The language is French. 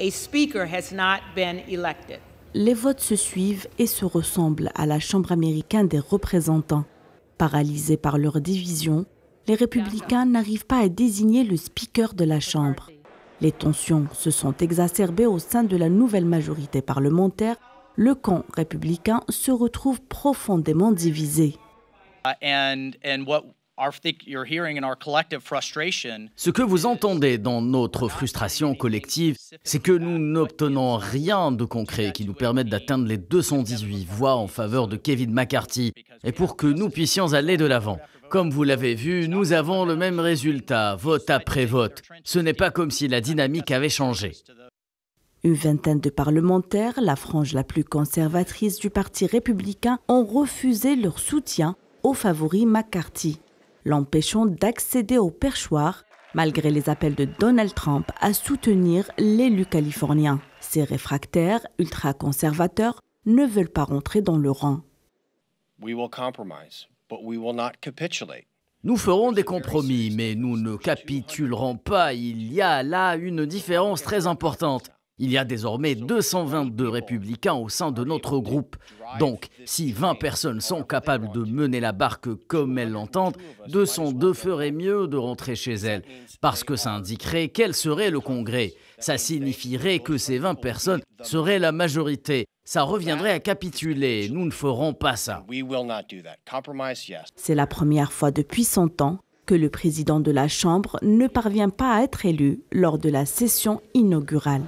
a speaker has not been elected. Les votes se suivent et se ressemblent à la Chambre américaine des représentants. Paralysés par leur division, les républicains n'arrivent pas à désigner le speaker de la Chambre. Les tensions se sont exacerbées au sein de la nouvelle majorité parlementaire. Le camp républicain se retrouve profondément divisé. Uh, ce que vous entendez dans notre frustration collective, c'est que nous n'obtenons rien de concret qui nous permette d'atteindre les 218 voix en faveur de Kevin McCarthy et pour que nous puissions aller de l'avant. Comme vous l'avez vu, nous avons le même résultat, vote après vote. Ce n'est pas comme si la dynamique avait changé. Une vingtaine de parlementaires, la frange la plus conservatrice du Parti républicain, ont refusé leur soutien au favori McCarthy l'empêchant d'accéder au perchoir, malgré les appels de Donald Trump à soutenir l'élu californien. Ces réfractaires, ultra-conservateurs, ne veulent pas rentrer dans le rang. Nous ferons des compromis, mais nous ne capitulerons pas. Il y a là une différence très importante. Il y a désormais 222 républicains au sein de notre groupe. Donc, si 20 personnes sont capables de mener la barque comme elles l'entendent, 202 feraient mieux de rentrer chez elles, parce que ça indiquerait quel serait le Congrès. Ça signifierait que ces 20 personnes seraient la majorité. Ça reviendrait à capituler. Nous ne ferons pas ça. C'est la première fois depuis 100 ans que le président de la Chambre ne parvient pas à être élu lors de la session inaugurale.